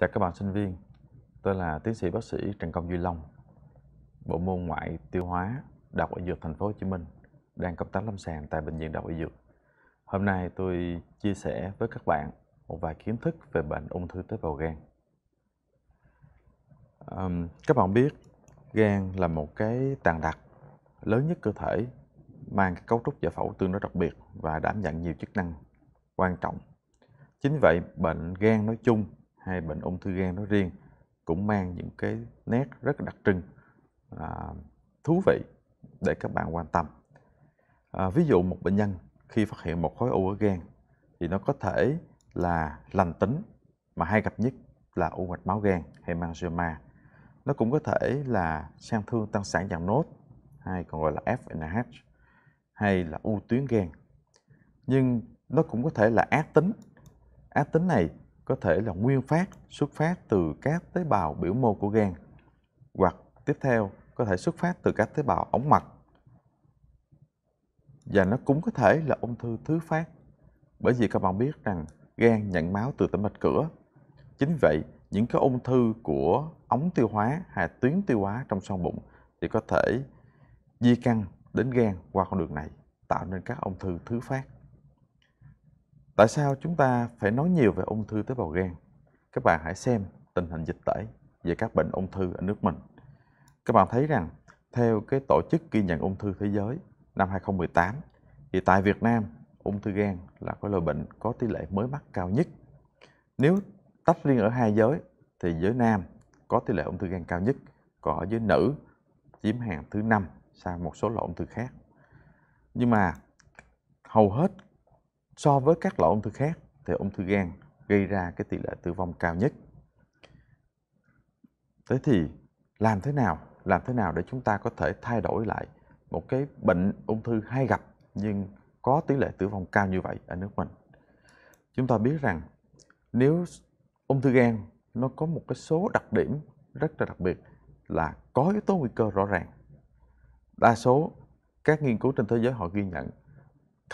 Chào các bạn sinh viên, tôi là tiến sĩ bác sĩ Trần Công Duy Long, bộ môn ngoại tiêu hóa Đại học Y Dược Thành phố Hồ Chí Minh, đang công tác lâm sàng tại bệnh viện Đại học Y Dược. Hôm nay tôi chia sẻ với các bạn một vài kiến thức về bệnh ung thư tế bào gan. Um, các bạn biết gan là một cái tàn đặc lớn nhất cơ thể mang cấu trúc giải phẫu tương đối đặc biệt và đảm nhận nhiều chức năng quan trọng. Chính vậy, bệnh gan nói chung hay bệnh ung thư gan nói riêng cũng mang những cái nét rất đặc trưng à, thú vị để các bạn quan tâm à, ví dụ một bệnh nhân khi phát hiện một khối u ở gan thì nó có thể là lành tính mà hay gặp nhất là u mạch máu gan hay hemangioma nó cũng có thể là sang thương tăng sản dạng nốt hay còn gọi là FNH hay là u tuyến gan nhưng nó cũng có thể là ác tính ác tính này có thể là nguyên phát xuất phát từ các tế bào biểu mô của gan hoặc tiếp theo có thể xuất phát từ các tế bào ống mật và nó cũng có thể là ung thư thứ phát bởi vì các bạn biết rằng gan nhận máu từ tĩnh mạch cửa chính vậy những cái ung thư của ống tiêu hóa hay tuyến tiêu hóa trong xoang bụng thì có thể di căn đến gan qua con đường này tạo nên các ung thư thứ phát Tại sao chúng ta phải nói nhiều về ung thư tế bào gan? Các bạn hãy xem tình hình dịch tễ về các bệnh ung thư ở nước mình. Các bạn thấy rằng theo cái tổ chức ghi nhận ung thư thế giới năm 2018 thì tại Việt Nam ung thư gan là cái loại bệnh có tỷ lệ mới mắc cao nhất. Nếu tách riêng ở hai giới thì giới nam có tỷ lệ ung thư gan cao nhất, còn ở giới nữ chiếm hàng thứ năm sau một số loại ung thư khác. Nhưng mà hầu hết So với các loại ung thư khác thì ung thư gan gây ra cái tỷ lệ tử vong cao nhất. Thế thì làm thế nào? Làm thế nào để chúng ta có thể thay đổi lại một cái bệnh ung thư hay gặp nhưng có tỷ lệ tử vong cao như vậy ở nước mình? Chúng ta biết rằng nếu ung thư gan nó có một cái số đặc điểm rất là đặc biệt là có yếu tố nguy cơ rõ ràng. Đa số các nghiên cứu trên thế giới họ ghi nhận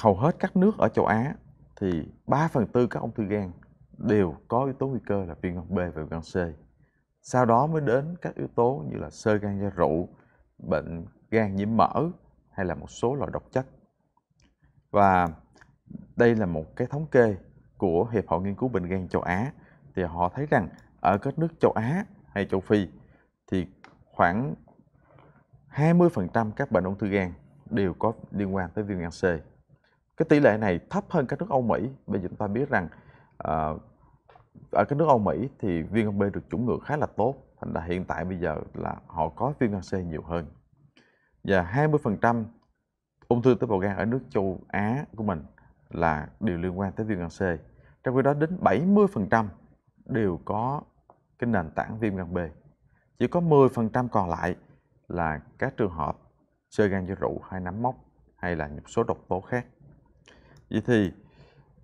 hầu hết các nước ở châu Á thì 3 phần tư các ung thư gan đều có yếu tố nguy cơ là viêm gan B và viêm gan C. Sau đó mới đến các yếu tố như là sơ gan do rượu, bệnh gan nhiễm mỡ hay là một số loại độc chất. Và đây là một cái thống kê của Hiệp hội Nghiên cứu Bệnh gan châu Á thì họ thấy rằng ở các nước châu Á hay châu Phi thì khoảng 20% các bệnh ung thư gan đều có liên quan tới viêm gan C cái tỷ lệ này thấp hơn các nước Âu Mỹ bởi vì chúng ta biết rằng ờ, ở các nước Âu Mỹ thì viêm gan B được chủng ngừa khá là tốt thành ra hiện tại bây giờ là họ có viêm gan C nhiều hơn và 20% ung thư tế bào gan ở nước châu Á của mình là đều liên quan tới viêm gan C trong khi đó đến 70% đều có cái nền tảng viêm gan B chỉ có 10% còn lại là các trường hợp sơ gan do rượu hay nấm mốc hay là một số độc tố khác vậy thì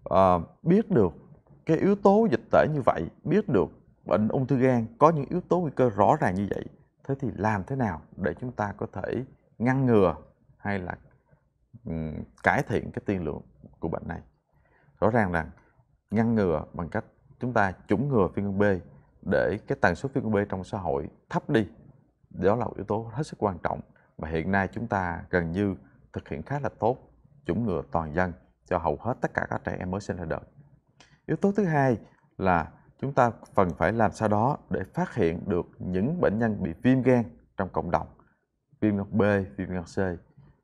à, biết được cái yếu tố dịch tễ như vậy biết được bệnh ung thư gan có những yếu tố nguy cơ rõ ràng như vậy thế thì làm thế nào để chúng ta có thể ngăn ngừa hay là um, cải thiện cái tiên lượng của bệnh này rõ ràng là ngăn ngừa bằng cách chúng ta chủng ngừa viêm gan B để cái tần suất viêm gan B trong xã hội thấp đi đó là một yếu tố hết sức quan trọng và hiện nay chúng ta gần như thực hiện khá là tốt chủng ngừa toàn dân cho hầu hết tất cả các trẻ em mới sinh ra đời. Yếu tố thứ hai là chúng ta cần phải làm sao đó để phát hiện được những bệnh nhân bị viêm gan trong cộng đồng, viêm gan B, viêm gan C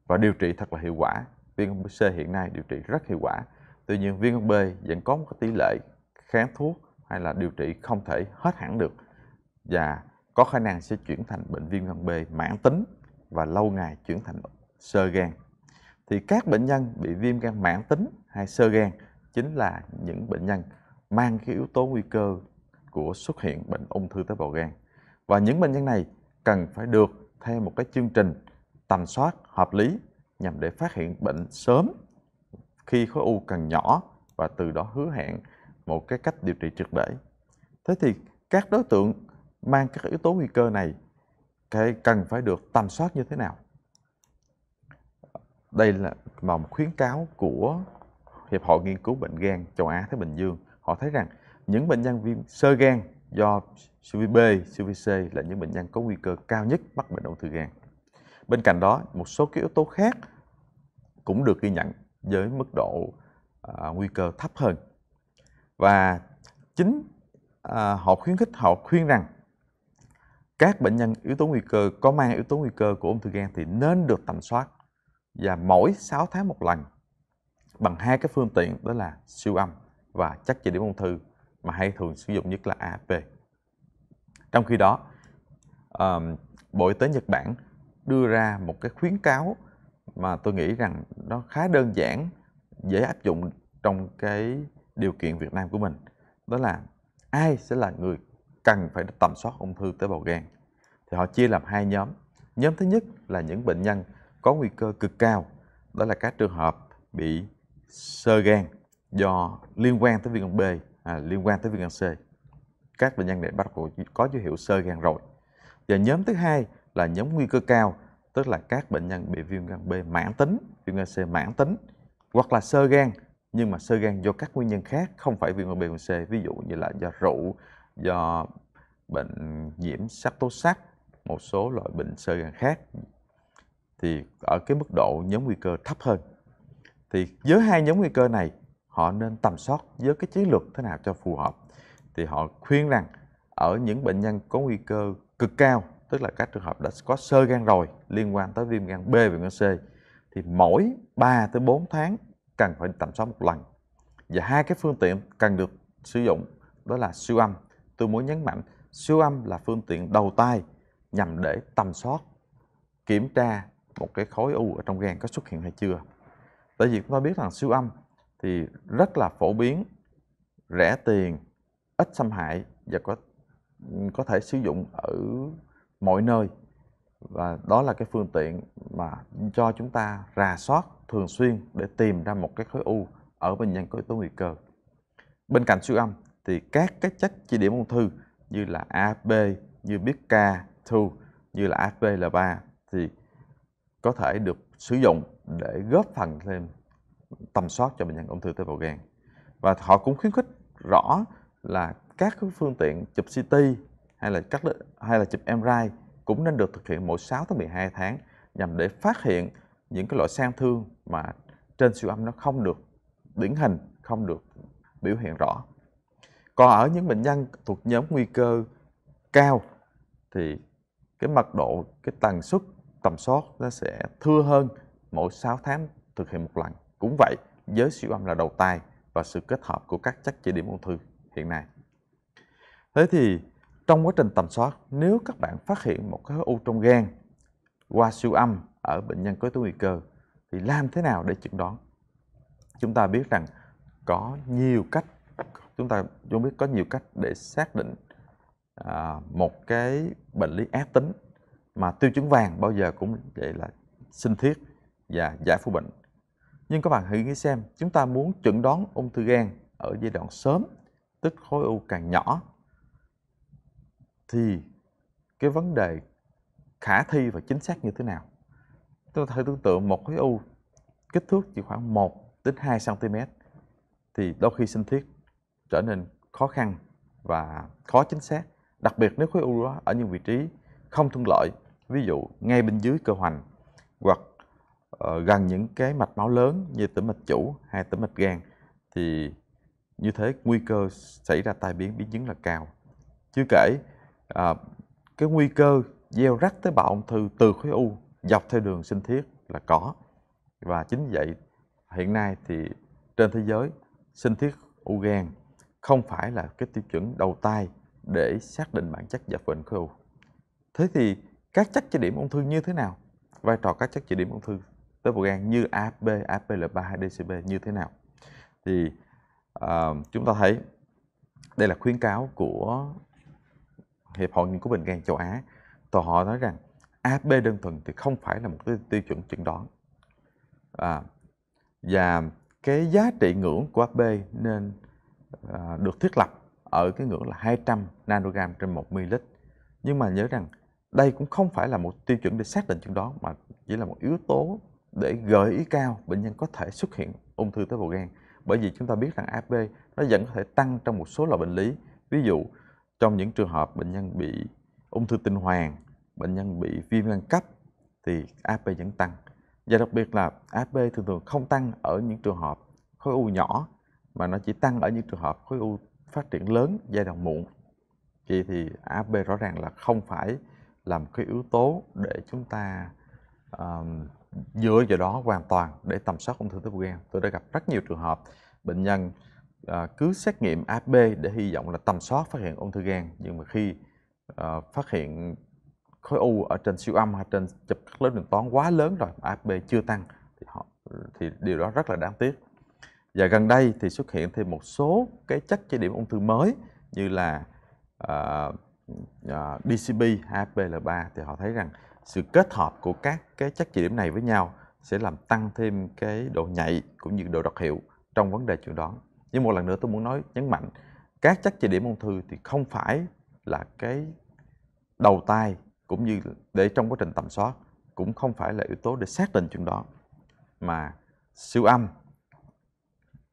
và điều trị thật là hiệu quả. Viêm gan C hiện nay điều trị rất hiệu quả. Tuy nhiên viêm gan B vẫn có một tỷ lệ kháng thuốc hay là điều trị không thể hết hẳn được và có khả năng sẽ chuyển thành bệnh viêm gan B mãn tính và lâu ngày chuyển thành sơ gan thì các bệnh nhân bị viêm gan mãn tính hay sơ gan chính là những bệnh nhân mang cái yếu tố nguy cơ của xuất hiện bệnh ung thư tế bào gan. Và những bệnh nhân này cần phải được theo một cái chương trình tầm soát hợp lý nhằm để phát hiện bệnh sớm khi khối u càng nhỏ và từ đó hứa hẹn một cái cách điều trị triệt để. Thế thì các đối tượng mang các yếu tố nguy cơ này cần phải được tầm soát như thế nào? đây là một khuyến cáo của hiệp hội nghiên cứu bệnh gan châu Á Thái Bình Dương họ thấy rằng những bệnh nhân viêm sơ gan do CVB, CVC là những bệnh nhân có nguy cơ cao nhất mắc bệnh ung thư gan. Bên cạnh đó, một số cái yếu tố khác cũng được ghi nhận với mức độ à, nguy cơ thấp hơn. Và chính à, họ khuyến khích họ khuyên rằng các bệnh nhân yếu tố nguy cơ có mang yếu tố nguy cơ của ung thư gan thì nên được tầm soát và mỗi 6 tháng một lần bằng hai cái phương tiện đó là siêu âm và chắc trị điểm ung thư mà hay thường sử dụng nhất là AFP. Trong khi đó, um, Bộ Y tế Nhật Bản đưa ra một cái khuyến cáo mà tôi nghĩ rằng nó khá đơn giản, dễ áp dụng trong cái điều kiện Việt Nam của mình. Đó là ai sẽ là người cần phải tầm soát ung thư tế bào gan. Thì họ chia làm hai nhóm. Nhóm thứ nhất là những bệnh nhân có nguy cơ cực cao đó là các trường hợp bị sơ gan do liên quan tới viêm gan B, à, liên quan tới viêm gan C. Các bệnh nhân này bắt buộc có dấu hiệu sơ gan rồi. Và nhóm thứ hai là nhóm nguy cơ cao, tức là các bệnh nhân bị viêm gan B mãn tính, viêm gan C mãn tính hoặc là sơ gan nhưng mà sơ gan do các nguyên nhân khác không phải viêm gan B viêm C, ví dụ như là do rượu, do bệnh nhiễm sắc tố sắt, một số loại bệnh sơ gan khác thì ở cái mức độ nhóm nguy cơ thấp hơn thì với hai nhóm nguy cơ này họ nên tầm soát với cái chiến lược thế nào cho phù hợp thì họ khuyên rằng ở những bệnh nhân có nguy cơ cực cao tức là các trường hợp đã có sơ gan rồi liên quan tới viêm gan B và viêm gan C thì mỗi 3 tới 4 tháng cần phải tầm soát một lần và hai cái phương tiện cần được sử dụng đó là siêu âm tôi muốn nhấn mạnh siêu âm là phương tiện đầu tay nhằm để tầm soát kiểm tra một cái khối u ở trong gan có xuất hiện hay chưa tại vì chúng ta biết rằng siêu âm thì rất là phổ biến rẻ tiền ít xâm hại và có có thể sử dụng ở mọi nơi và đó là cái phương tiện mà cho chúng ta rà soát thường xuyên để tìm ra một cái khối u ở bệnh nhân có yếu tố nguy cơ bên cạnh siêu âm thì các cái chất chỉ điểm ung thư như là AB, như k, 2 như là AFP là 3 thì có thể được sử dụng để góp phần thêm tầm soát cho bệnh nhân ung thư tế bào gan và họ cũng khuyến khích rõ là các phương tiện chụp CT hay là các hay là chụp MRI cũng nên được thực hiện mỗi 6 tới 12 tháng nhằm để phát hiện những cái loại sang thương mà trên siêu âm nó không được điển hình, không được biểu hiện rõ. Còn ở những bệnh nhân thuộc nhóm nguy cơ cao thì cái mật độ, cái tần suất tầm soát nó sẽ thưa hơn mỗi 6 tháng thực hiện một lần. Cũng vậy, giới siêu âm là đầu tay và sự kết hợp của các chất chỉ điểm ung thư hiện nay. Thế thì trong quá trình tầm soát, nếu các bạn phát hiện một cái u trong gan qua siêu âm ở bệnh nhân có tố nguy cơ thì làm thế nào để chẩn đoán? Chúng ta biết rằng có nhiều cách chúng ta chúng biết có nhiều cách để xác định à, một cái bệnh lý ác tính mà tiêu chứng vàng bao giờ cũng vậy là sinh thiết và giải phẫu bệnh nhưng các bạn hãy nghĩ xem chúng ta muốn chuẩn đoán ung thư gan ở giai đoạn sớm tức khối u càng nhỏ thì cái vấn đề khả thi và chính xác như thế nào chúng ta thử tưởng tượng một khối u kích thước chỉ khoảng 1 đến 2 cm thì đôi khi sinh thiết trở nên khó khăn và khó chính xác đặc biệt nếu khối u đó ở những vị trí không thuận lợi ví dụ ngay bên dưới cơ hoành hoặc uh, gần những cái mạch máu lớn như tĩnh mạch chủ hay tĩnh mạch gan thì như thế nguy cơ xảy ra tai biến biến chứng là cao chưa kể uh, cái nguy cơ gieo rắc tế bào ung thư từ khối u dọc theo đường sinh thiết là có và chính vậy hiện nay thì trên thế giới sinh thiết u gan không phải là cái tiêu chuẩn đầu tay để xác định bản chất và bệnh khối u thế thì các chất chỉ điểm ung thư như thế nào vai trò các chất chỉ điểm ung thư tế bào gan như AFP, apl 32 dcp như thế nào thì uh, chúng ta thấy đây là khuyến cáo của hiệp hội nghiên cứu bệnh gan châu Á tòa họ nói rằng AFP đơn thuần thì không phải là một cái tiêu chuẩn chẩn đoán à, và cái giá trị ngưỡng của AFP nên à, được thiết lập ở cái ngưỡng là 200 nanogram trên 1 ml nhưng mà nhớ rằng đây cũng không phải là một tiêu chuẩn để xác định chuyện đó mà chỉ là một yếu tố để gợi ý cao bệnh nhân có thể xuất hiện ung thư tế bào gan bởi vì chúng ta biết rằng AFP nó vẫn có thể tăng trong một số loại bệnh lý ví dụ trong những trường hợp bệnh nhân bị ung thư tinh hoàn bệnh nhân bị viêm gan cấp thì AFP vẫn tăng và đặc biệt là AFP thường thường không tăng ở những trường hợp khối u nhỏ mà nó chỉ tăng ở những trường hợp khối u phát triển lớn giai đoạn muộn vậy thì AFP rõ ràng là không phải là một cái yếu tố để chúng ta um, dựa vào đó hoàn toàn để tầm soát ung thư tế bào gan tôi đã gặp rất nhiều trường hợp bệnh nhân uh, cứ xét nghiệm AB để hy vọng là tầm soát phát hiện ung thư gan nhưng mà khi uh, phát hiện khối u ở trên siêu âm hay trên chụp các lớp điện toán quá lớn rồi mà AFP chưa tăng thì họ thì điều đó rất là đáng tiếc. Và gần đây thì xuất hiện thêm một số cái chất chế điểm ung thư mới như là uh, uh, à, DCB APL3 thì họ thấy rằng sự kết hợp của các cái chất chỉ điểm này với nhau sẽ làm tăng thêm cái độ nhạy cũng như độ đặc hiệu trong vấn đề chuẩn đoán. Nhưng một lần nữa tôi muốn nói nhấn mạnh các chất chỉ điểm ung thư thì không phải là cái đầu tay cũng như để trong quá trình tầm soát cũng không phải là yếu tố để xác định chuyện đó mà siêu âm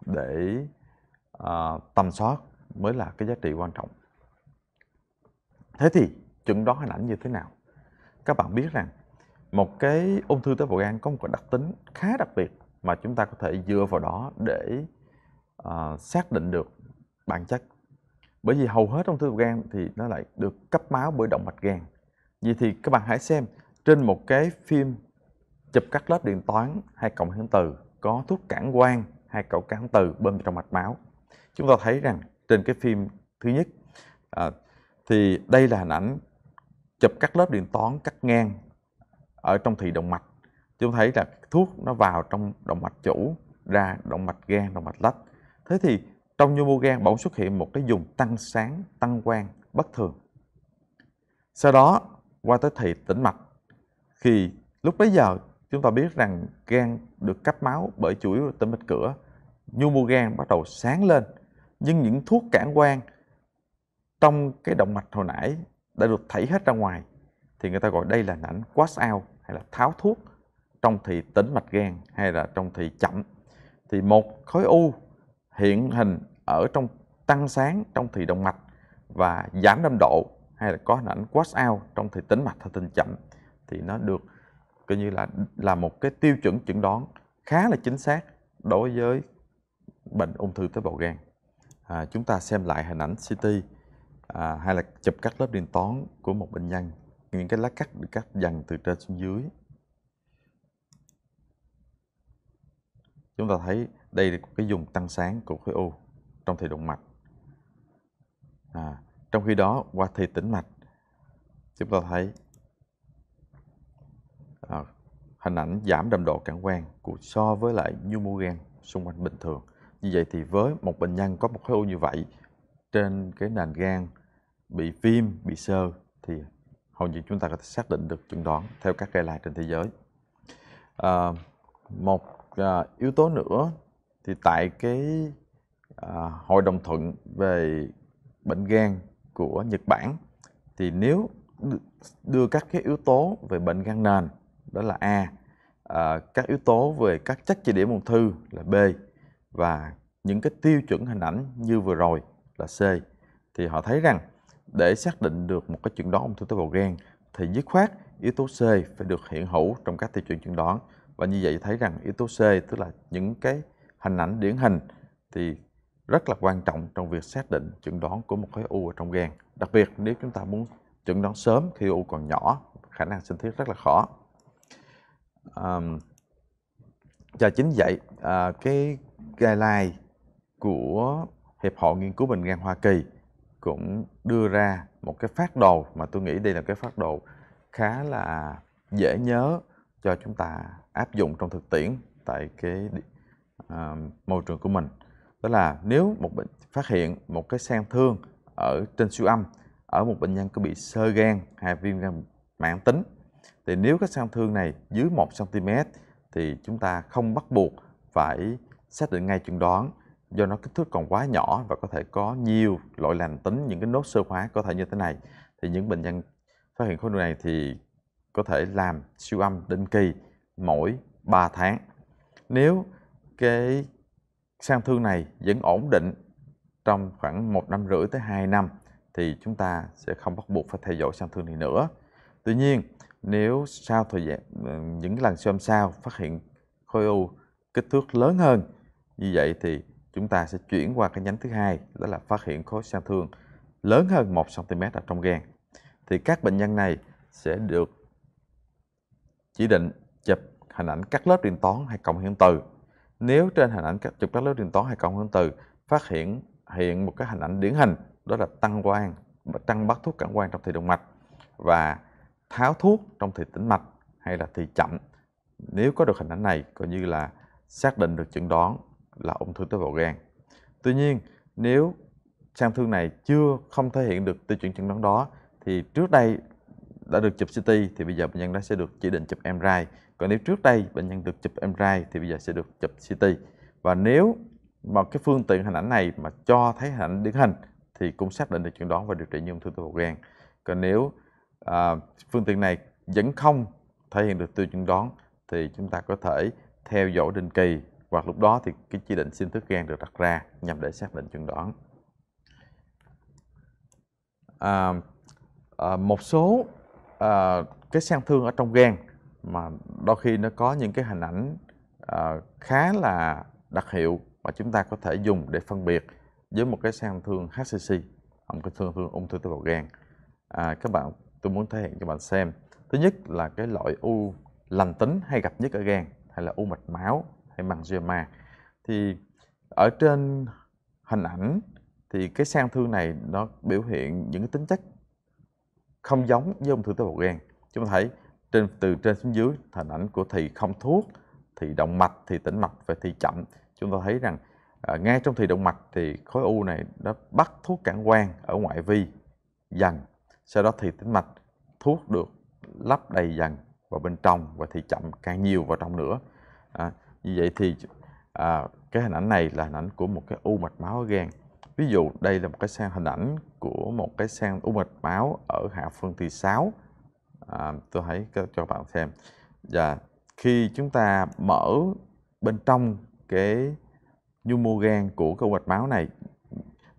để uh, tầm soát mới là cái giá trị quan trọng Thế thì chẩn đoán hình ảnh như thế nào? Các bạn biết rằng một cái ung thư tế bào gan có một đặc tính khá đặc biệt mà chúng ta có thể dựa vào đó để uh, xác định được bản chất. Bởi vì hầu hết ung thư gan thì nó lại được cấp máu bởi động mạch gan. Vậy thì các bạn hãy xem trên một cái phim chụp cắt lớp điện toán hay cộng hưởng từ có thuốc cản quang hay cầu cản từ bơm trong mạch máu. Chúng ta thấy rằng trên cái phim thứ nhất à, thì đây là hình ảnh chụp các lớp điện toán cắt ngang ở trong thị động mạch chúng thấy là thuốc nó vào trong động mạch chủ ra động mạch gan động mạch lách thế thì trong nhu mô gan bỗng xuất hiện một cái dùng tăng sáng tăng quang bất thường sau đó qua tới thị tĩnh mạch thì lúc bấy giờ chúng ta biết rằng gan được cấp máu bởi chuỗi tĩnh mạch cửa nhu mô gan bắt đầu sáng lên nhưng những thuốc cản quang trong cái động mạch hồi nãy đã được thảy hết ra ngoài thì người ta gọi đây là ảnh wash out hay là tháo thuốc trong thị tĩnh mạch gan hay là trong thị chậm thì một khối u hiện hình ở trong tăng sáng trong thị động mạch và giảm năm độ hay là có hình ảnh wash out trong thị tĩnh mạch hay tình chậm thì nó được coi như là là một cái tiêu chuẩn chẩn đoán khá là chính xác đối với bệnh ung thư tế bào gan. À, chúng ta xem lại hình ảnh CT à, hay là chụp cắt lớp điện toán của một bệnh nhân những cái lá cắt được cắt dần từ trên xuống dưới chúng ta thấy đây là cái dùng tăng sáng của khối u trong thị động mạch à, trong khi đó qua thị tĩnh mạch chúng ta thấy à, hình ảnh giảm đậm độ cản quang của so với lại nhu mô gan xung quanh bình thường như vậy thì với một bệnh nhân có một khối u như vậy trên cái nền gan bị viêm, bị sơ thì hầu như chúng ta có thể xác định được chuẩn đoán theo các guideline trên thế giới. À, một à, yếu tố nữa thì tại cái à, hội đồng thuận về bệnh gan của Nhật Bản thì nếu đưa các cái yếu tố về bệnh gan nền đó là A, à, các yếu tố về các chất chỉ điểm ung thư là B và những cái tiêu chuẩn hình ảnh như vừa rồi là C thì họ thấy rằng để xác định được một cái chuẩn đoán ung thư tế bào gan thì dứt khoát yếu tố C phải được hiện hữu trong các tiêu chuẩn chuẩn đoán và như vậy thấy rằng yếu tố C tức là những cái hình ảnh điển hình thì rất là quan trọng trong việc xác định chuẩn đoán của một khối u ở trong gan đặc biệt nếu chúng ta muốn chuẩn đoán sớm khi u còn nhỏ khả năng sinh thiết rất là khó um, và chính vậy à, cái guideline của Hiệp hội Nghiên cứu Bệnh gan Hoa Kỳ cũng đưa ra một cái phát đồ mà tôi nghĩ đây là cái phát đồ khá là dễ nhớ cho chúng ta áp dụng trong thực tiễn tại cái uh, môi trường của mình đó là nếu một bệnh phát hiện một cái sang thương ở trên siêu âm ở một bệnh nhân có bị sơ gan hay viêm gan mãn tính thì nếu cái sang thương này dưới 1 cm thì chúng ta không bắt buộc phải xác định ngay chuẩn đoán do nó kích thước còn quá nhỏ và có thể có nhiều loại lành tính những cái nốt sơ hóa có thể như thế này thì những bệnh nhân phát hiện khối u này thì có thể làm siêu âm định kỳ mỗi 3 tháng nếu cái sang thương này vẫn ổn định trong khoảng một năm rưỡi tới 2 năm thì chúng ta sẽ không bắt buộc phải theo dõi sang thương này nữa tuy nhiên nếu sau thời gian ờ, những lần siêu âm sau phát hiện khối u kích thước lớn hơn như vậy thì chúng ta sẽ chuyển qua cái nhánh thứ hai đó là phát hiện khối sang thương lớn hơn 1 cm ở trong gan. Thì các bệnh nhân này sẽ được chỉ định chụp hình ảnh cắt lớp điện toán hay cộng hưởng từ. Nếu trên hình ảnh chụp cắt lớp điện toán hay cộng hưởng từ phát hiện hiện một cái hình ảnh điển hình đó là tăng quang, tăng bắt thuốc cản quan trong thị động mạch và tháo thuốc trong thị tĩnh mạch hay là thị chậm. Nếu có được hình ảnh này coi như là xác định được chẩn đoán là ung thư tế bào gan. Tuy nhiên, nếu sang thương này chưa không thể hiện được tiêu chuẩn chẩn đoán đó thì trước đây đã được chụp CT thì bây giờ bệnh nhân đã sẽ được chỉ định chụp MRI. Còn nếu trước đây bệnh nhân được chụp MRI thì bây giờ sẽ được chụp CT. Và nếu mà cái phương tiện hình ảnh này mà cho thấy hình ảnh điển hình thì cũng xác định được chẩn đoán và điều trị như ung thư tế bào gan. Còn nếu à, phương tiện này vẫn không thể hiện được tiêu chuẩn đoán thì chúng ta có thể theo dõi định kỳ hoặc lúc đó thì cái chỉ định sinh thức gan được đặt ra nhằm để xác định chuẩn đoán. À, à, một số à, cái sang thương ở trong gan mà đôi khi nó có những cái hình ảnh à, khá là đặc hiệu mà chúng ta có thể dùng để phân biệt với một cái sang thương HCC, một cái thương thương ung thư tế bào gan. À, các bạn, tôi muốn thể hiện cho bạn xem. Thứ nhất là cái loại u lành tính hay gặp nhất ở gan hay là u mạch máu hay bằng GMA thì ở trên hình ảnh thì cái sang thương này nó biểu hiện những cái tính chất không giống với ung thư tế bào gan chúng ta thấy trên từ trên xuống dưới hình ảnh của thì không thuốc thì động mạch thì tĩnh mạch và thì chậm chúng ta thấy rằng à, ngay trong thì động mạch thì khối u này nó bắt thuốc cản quang ở ngoại vi dần sau đó thì tĩnh mạch thuốc được lắp đầy dần vào bên trong và thì chậm càng nhiều vào trong nữa à, như vậy thì à, cái hình ảnh này là hình ảnh của một cái u mạch máu ở gan ví dụ đây là một cái sang hình ảnh của một cái sang u mạch máu ở hạ phân thị 6 à, tôi hãy cho bạn xem và khi chúng ta mở bên trong cái nhu mô gan của cái u mạch máu này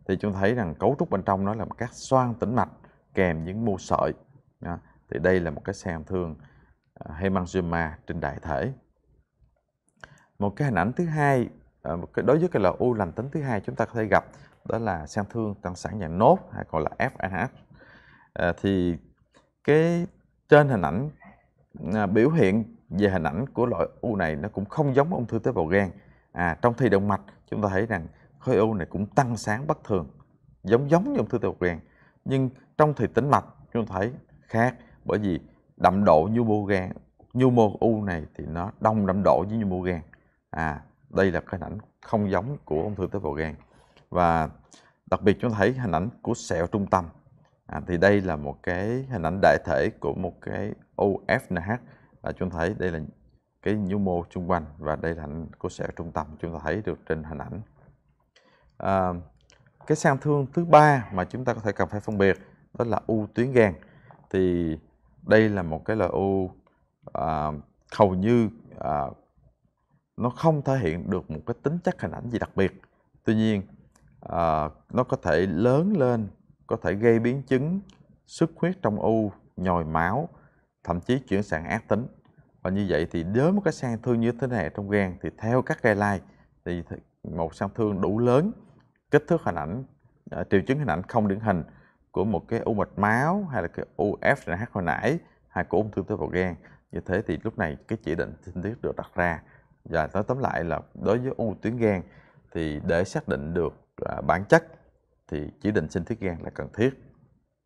thì chúng thấy rằng cấu trúc bên trong nó là một các xoang tĩnh mạch kèm những mô sợi à, thì đây là một cái sang thương à, hemangioma trên đại thể một cái hình ảnh thứ hai ờ, đối với cái là u lành tính thứ hai chúng ta có thể gặp đó là sang thương tăng sản dạng nốt hay còn là FAH ờ, thì cái trên hình ảnh ờ, biểu hiện về hình ảnh của loại u này nó cũng không giống ung thư tế bào gan à, trong thi động mạch chúng ta thấy rằng khối u này cũng tăng sáng bất thường giống giống như ung thư tế bào gan nhưng trong thì tĩnh mạch chúng ta thấy khác bởi vì đậm độ nhu mô gan nhu mô u này thì nó đông đậm độ với nhu mô gan à đây là cái hình ảnh không giống của ung thư tế bào gan và đặc biệt chúng ta thấy hình ảnh của sẹo trung tâm à, thì đây là một cái hình ảnh đại thể của một cái OFNH là chúng ta thấy đây là cái nhu mô xung quanh và đây là hình của sẹo trung tâm chúng ta thấy được trên hình ảnh à, cái sang thương thứ ba mà chúng ta có thể cần phải phân biệt đó là u tuyến gan thì đây là một cái loại u à, hầu như à, nó không thể hiện được một cái tính chất hình ảnh gì đặc biệt tuy nhiên à, nó có thể lớn lên có thể gây biến chứng xuất huyết trong u nhồi máu thậm chí chuyển sang ác tính và như vậy thì nếu một cái sang thương như thế này trong gan thì theo các gai lai, thì một sang thương đủ lớn kích thước hình ảnh à, triệu chứng hình ảnh không điển hình của một cái u mạch máu hay là cái u FNH hồi nãy hay của ung thư tế bào gan như thế thì lúc này cái chỉ định sinh thiết được đặt ra và nói tóm lại là đối với u tuyến gan thì để xác định được à, bản chất thì chỉ định sinh thiết gan là cần thiết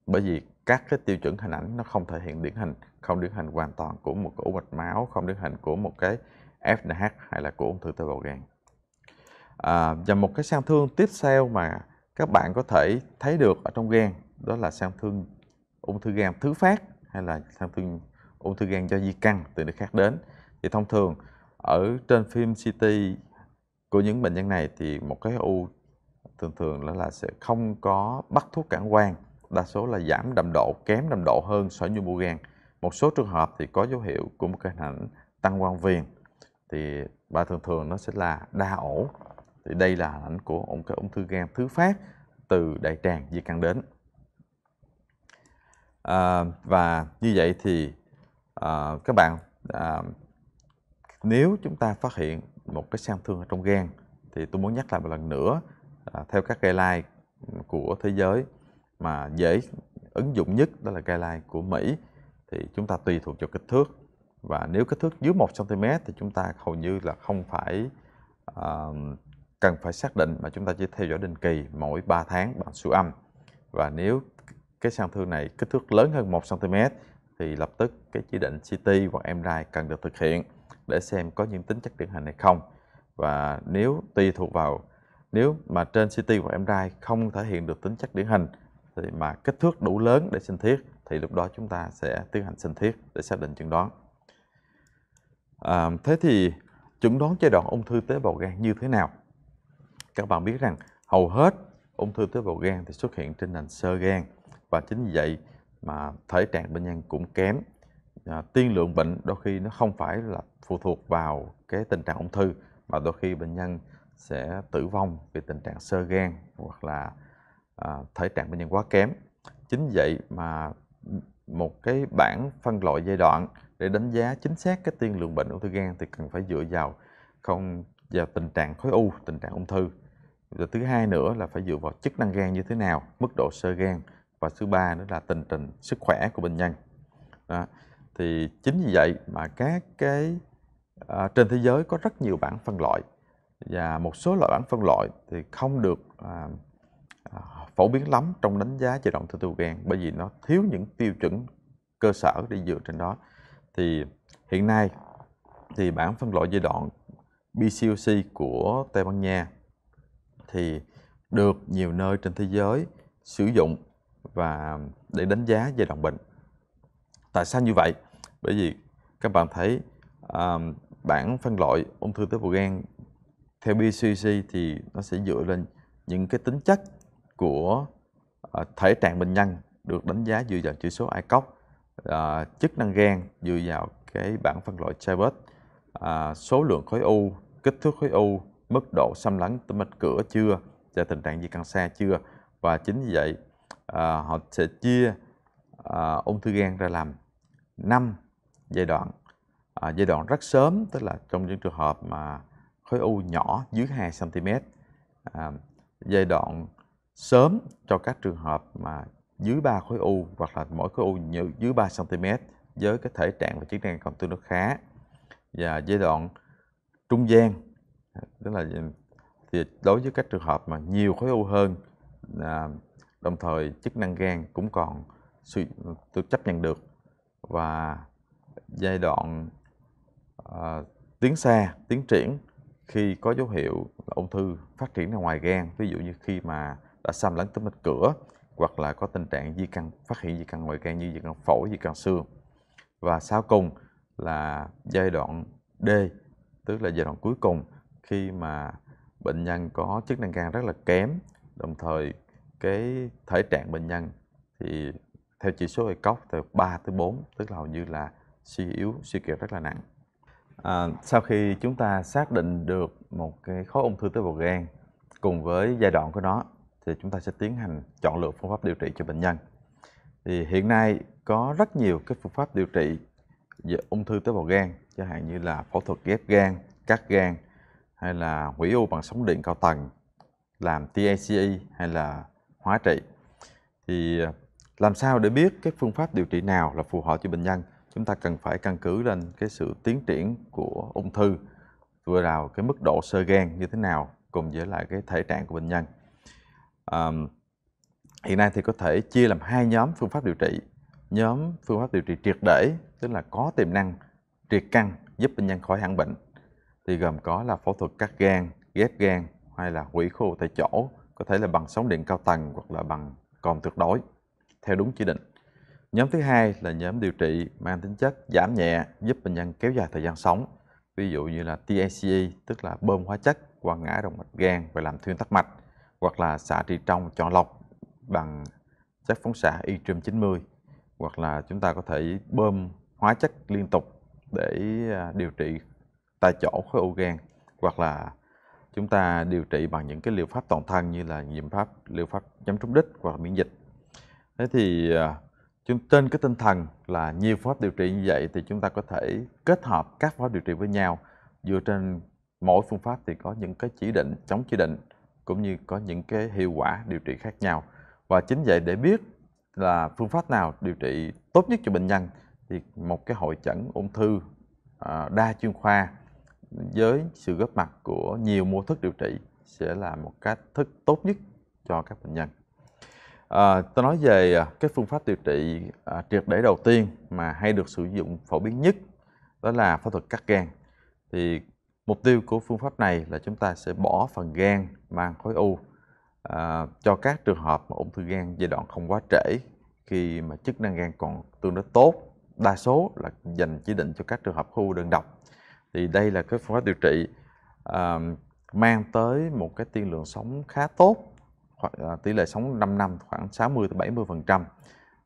bởi vì các cái tiêu chuẩn hình ảnh nó không thể hiện điển hình không điển hình hoàn toàn của một cái u mạch máu không điển hình của một cái FNH hay là của ung thư tế bào gan à, và một cái sang thương tiếp theo mà các bạn có thể thấy được ở trong gan đó là sang thương ung thư gan thứ phát hay là sang thương ung thư gan do di căn từ nơi khác đến thì thông thường ở trên phim CT của những bệnh nhân này thì một cái u thường thường đó là sẽ không có bắt thuốc cản quang đa số là giảm đậm độ kém đậm độ hơn sỏi nhu mô gan một số trường hợp thì có dấu hiệu của một cái hình tăng quang viền thì và thường thường nó sẽ là đa ổ thì đây là hình ảnh của ung cái ung thư gan thứ phát từ đại tràng di căn đến à, và như vậy thì à, các bạn à, nếu chúng ta phát hiện một cái sang thương ở trong gan thì tôi muốn nhắc lại một lần nữa à, theo các guideline của thế giới mà dễ ứng dụng nhất đó là guideline của Mỹ thì chúng ta tùy thuộc vào kích thước và nếu kích thước dưới 1 cm thì chúng ta hầu như là không phải uh, cần phải xác định mà chúng ta chỉ theo dõi định kỳ mỗi 3 tháng bằng siêu âm và nếu cái sang thương này kích thước lớn hơn 1 cm thì lập tức cái chỉ định CT hoặc MRI cần được thực hiện để xem có những tính chất điển hình hay không và nếu tùy thuộc vào nếu mà trên CT hoặc MRI không thể hiện được tính chất điển hình thì mà kích thước đủ lớn để sinh thiết thì lúc đó chúng ta sẽ tiến hành sinh thiết để xác định chẩn đoán. À, thế thì chẩn đoán giai đoạn ung thư tế bào gan như thế nào? Các bạn biết rằng hầu hết ung thư tế bào gan thì xuất hiện trên nền sơ gan và chính vì vậy mà thể trạng bệnh nhân cũng kém à, tiên lượng bệnh đôi khi nó không phải là phụ thuộc vào cái tình trạng ung thư mà đôi khi bệnh nhân sẽ tử vong vì tình trạng sơ gan hoặc là à, thể trạng bệnh nhân quá kém chính vậy mà một cái bảng phân loại giai đoạn để đánh giá chính xác cái tiên lượng bệnh ung thư gan thì cần phải dựa vào không vào tình trạng khối u tình trạng ung thư rồi thứ hai nữa là phải dựa vào chức năng gan như thế nào mức độ sơ gan và thứ ba nữa là tình trình sức khỏe của bệnh nhân đó thì chính vì vậy mà các cái à, trên thế giới có rất nhiều bảng phân loại và một số loại bảng phân loại thì không được à, à, phổ biến lắm trong đánh giá giai đoạn ung thư gan bởi vì nó thiếu những tiêu chuẩn cơ sở để dựa trên đó thì hiện nay thì bảng phân loại giai đoạn BCOC của Tây Ban Nha thì được nhiều nơi trên thế giới sử dụng và để đánh giá giai đoạn bệnh. Tại sao như vậy? bởi vì các bạn thấy um, bảng phân loại ung thư tế bào gan theo BCC thì nó sẽ dựa lên những cái tính chất của uh, thể trạng bệnh nhân được đánh giá dựa vào chỉ số ICOG, uh, à, chức năng gan dựa vào cái bảng phân loại Chabot, uh, số lượng khối u, kích thước khối u, mức độ xâm lấn tĩnh mạch cửa chưa, và tình trạng di căn xa chưa và chính vì vậy uh, họ sẽ chia uh, ung thư gan ra làm năm giai đoạn à, giai đoạn rất sớm tức là trong những trường hợp mà khối u nhỏ dưới 2 cm à, giai đoạn sớm cho các trường hợp mà dưới 3 khối u hoặc là mỗi khối u dưới 3 cm với cái thể trạng và chức năng còn tương đối khá và giai đoạn trung gian tức là thì đối với các trường hợp mà nhiều khối u hơn à, đồng thời chức năng gan cũng còn tôi chấp nhận được và giai đoạn uh, tiến xa tiến triển khi có dấu hiệu ung thư phát triển ra ngoài gan ví dụ như khi mà đã xâm lấn tới mạch cửa hoặc là có tình trạng di căn phát hiện di căn ngoài gan như di căn phổi di căn xương và sau cùng là giai đoạn D tức là giai đoạn cuối cùng khi mà bệnh nhân có chức năng gan rất là kém đồng thời cái thể trạng bệnh nhân thì theo chỉ số ECOG từ 3 tới 4 tức là hầu như là suy yếu, suy kiệt rất là nặng. À, sau khi chúng ta xác định được một cái khối ung thư tế bào gan cùng với giai đoạn của nó thì chúng ta sẽ tiến hành chọn lựa phương pháp điều trị cho bệnh nhân. Thì hiện nay có rất nhiều cái phương pháp điều trị về ung thư tế bào gan, chẳng hạn như là phẫu thuật ghép gan, cắt gan hay là hủy u bằng sóng điện cao tầng, làm TACE hay là hóa trị. Thì à, làm sao để biết cái phương pháp điều trị nào là phù hợp cho bệnh nhân? chúng ta cần phải căn cứ lên cái sự tiến triển của ung thư vừa nào cái mức độ sơ gan như thế nào cùng với lại cái thể trạng của bệnh nhân à, hiện nay thì có thể chia làm hai nhóm phương pháp điều trị nhóm phương pháp điều trị triệt để tức là có tiềm năng triệt căn giúp bệnh nhân khỏi hẳn bệnh thì gồm có là phẫu thuật cắt gan ghép gan hay là hủy khô tại chỗ có thể là bằng sóng điện cao tầng hoặc là bằng còn tuyệt đối theo đúng chỉ định Nhóm thứ hai là nhóm điều trị mang tính chất giảm nhẹ giúp bệnh nhân kéo dài thời gian sống. Ví dụ như là TACE tức là bơm hóa chất qua ngã động mạch gan và làm thuyên tắc mạch hoặc là xạ trị trong chọn lọc bằng chất phóng xạ yttrium 90 hoặc là chúng ta có thể bơm hóa chất liên tục để à, điều trị tại chỗ khối u gan hoặc là chúng ta điều trị bằng những cái liệu pháp toàn thân như là nhiệm pháp liệu pháp nhắm trúng đích hoặc miễn dịch thế thì à, chúng trên cái tinh thần là nhiều pháp điều trị như vậy thì chúng ta có thể kết hợp các pháp điều trị với nhau dựa trên mỗi phương pháp thì có những cái chỉ định chống chỉ định cũng như có những cái hiệu quả điều trị khác nhau và chính vậy để biết là phương pháp nào điều trị tốt nhất cho bệnh nhân thì một cái hội chẩn ung thư à, đa chuyên khoa với sự góp mặt của nhiều mô thức điều trị sẽ là một cách thức tốt nhất cho các bệnh nhân À, tôi nói về à, cái phương pháp điều trị à, triệt để đầu tiên mà hay được sử dụng phổ biến nhất đó là phẫu thuật cắt gan. Thì mục tiêu của phương pháp này là chúng ta sẽ bỏ phần gan mang khối u à, cho các trường hợp mà ung thư gan giai đoạn không quá trễ khi mà chức năng gan còn tương đối tốt. Đa số là dành chỉ định cho các trường hợp khối u đơn độc. Thì đây là cái phương pháp điều trị à, mang tới một cái tiên lượng sống khá tốt khoảng, à, tỷ lệ sống 5 năm khoảng 60 tới 70 phần trăm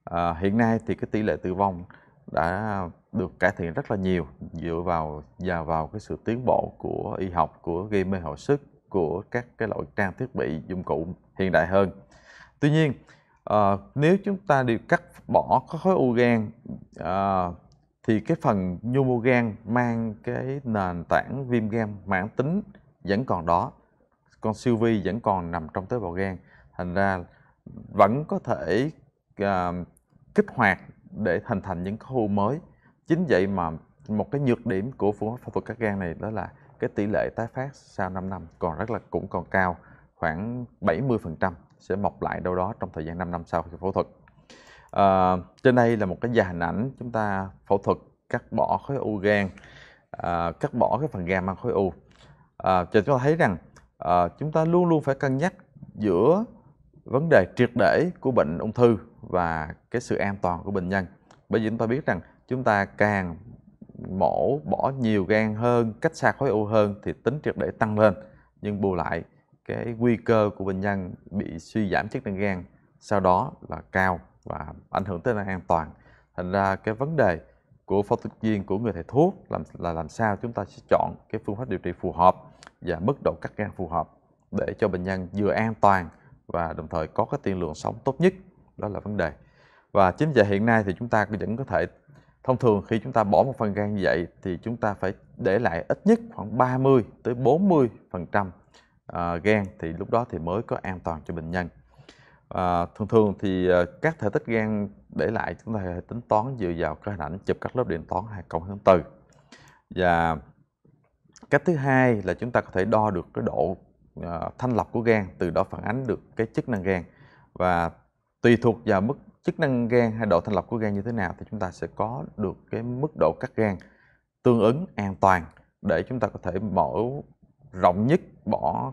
à, hiện nay thì cái tỷ lệ tử vong đã được cải thiện rất là nhiều dựa vào và vào cái sự tiến bộ của y học của gây mê hồi sức của các cái loại trang thiết bị dụng cụ hiện đại hơn tuy nhiên à, nếu chúng ta đi cắt bỏ khối u gan à, thì cái phần nhu mô gan mang cái nền tảng viêm gan mãn tính vẫn còn đó con siêu vi vẫn còn nằm trong tế bào gan thành ra vẫn có thể uh, kích hoạt để hình thành những khối u mới chính vậy mà một cái nhược điểm của phương pháp phẫu thuật cắt gan này đó là cái tỷ lệ tái phát sau 5 năm còn rất là cũng còn cao khoảng 70% sẽ mọc lại đâu đó trong thời gian 5 năm sau khi phẫu thuật à, trên đây là một cái dài hình ảnh chúng ta phẫu thuật cắt bỏ khối u gan à, cắt bỏ cái phần gan mang khối u à, cho chúng ta thấy rằng à, chúng ta luôn luôn phải cân nhắc giữa vấn đề triệt để của bệnh ung thư và cái sự an toàn của bệnh nhân bởi vì chúng ta biết rằng chúng ta càng mổ bỏ nhiều gan hơn cách xa khối u hơn thì tính triệt để tăng lên nhưng bù lại cái nguy cơ của bệnh nhân bị suy giảm chức năng gan sau đó là cao và ảnh hưởng tới an toàn thành ra cái vấn đề của phẫu thuật viên của người thầy thuốc làm là làm sao chúng ta sẽ chọn cái phương pháp điều trị phù hợp và mức độ cắt gan phù hợp để cho bệnh nhân vừa an toàn và đồng thời có cái tiên lượng sống tốt nhất đó là vấn đề và chính vì hiện nay thì chúng ta vẫn có thể thông thường khi chúng ta bỏ một phần gan như vậy thì chúng ta phải để lại ít nhất khoảng 30 tới 40 phần trăm à, gan thì lúc đó thì mới có an toàn cho bệnh nhân à, thường thường thì à, các thể tích gan để lại chúng ta tính toán dựa vào cái hình ảnh chụp các lớp điện toán hay cộng hưởng từ và cách thứ hai là chúng ta có thể đo được cái độ uh, thanh lọc của gan từ đó phản ánh được cái chức năng gan và tùy thuộc vào mức chức năng gan hay độ thanh lọc của gan như thế nào thì chúng ta sẽ có được cái mức độ cắt gan tương ứng an toàn để chúng ta có thể mở rộng nhất bỏ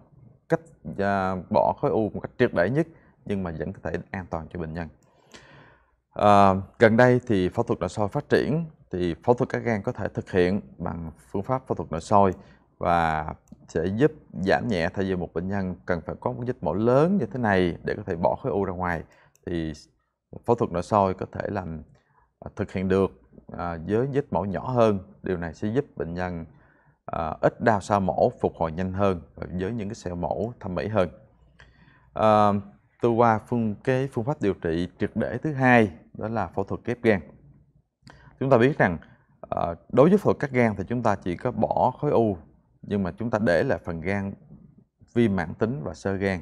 cách uh, bỏ khối u một cách triệt để nhất nhưng mà vẫn có thể an toàn cho bệnh nhân À, gần đây thì phẫu thuật nội soi phát triển thì phẫu thuật các gan có thể thực hiện bằng phương pháp phẫu thuật nội soi và sẽ giúp giảm nhẹ thay vì một bệnh nhân cần phải có một vết mổ lớn như thế này để có thể bỏ khối u ra ngoài thì phẫu thuật nội soi có thể làm ờ, thực hiện được à, với vết mổ nhỏ hơn điều này sẽ giúp bệnh nhân à, ít đau sau mổ phục hồi nhanh hơn với những cái sẹo mổ thẩm mỹ hơn à, tôi qua phương cái phương pháp điều trị triệt để thứ hai đó là phẫu thuật ghép gan chúng ta biết rằng ờ, đối với phẫu thuật cắt gan thì chúng ta chỉ có bỏ khối u nhưng mà chúng ta để lại phần gan vi mãn tính và sơ gan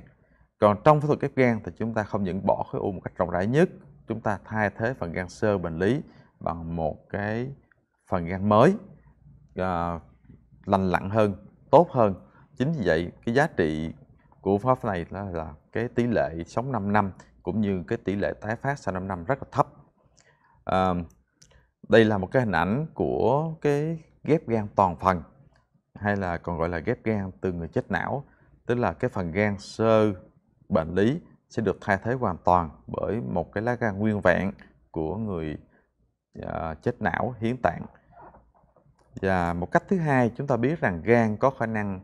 còn trong phẫu thuật ghép gan thì chúng ta không những bỏ khối u một cách rộng rãi nhất chúng ta thay thế phần gan sơ bệnh lý bằng một cái phần gan mới à, lành lặn hơn tốt hơn chính vì vậy cái giá trị của pháp này là, là cái tỷ lệ sống 5 năm cũng như cái tỷ lệ tái phát sau 5 năm rất là thấp. À, đây là một cái hình ảnh của cái ghép gan toàn phần hay là còn gọi là ghép gan từ người chết não, tức là cái phần gan sơ bệnh lý sẽ được thay thế hoàn toàn bởi một cái lá gan nguyên vẹn của người uh, chết não hiến tạng. Và một cách thứ hai chúng ta biết rằng gan có khả năng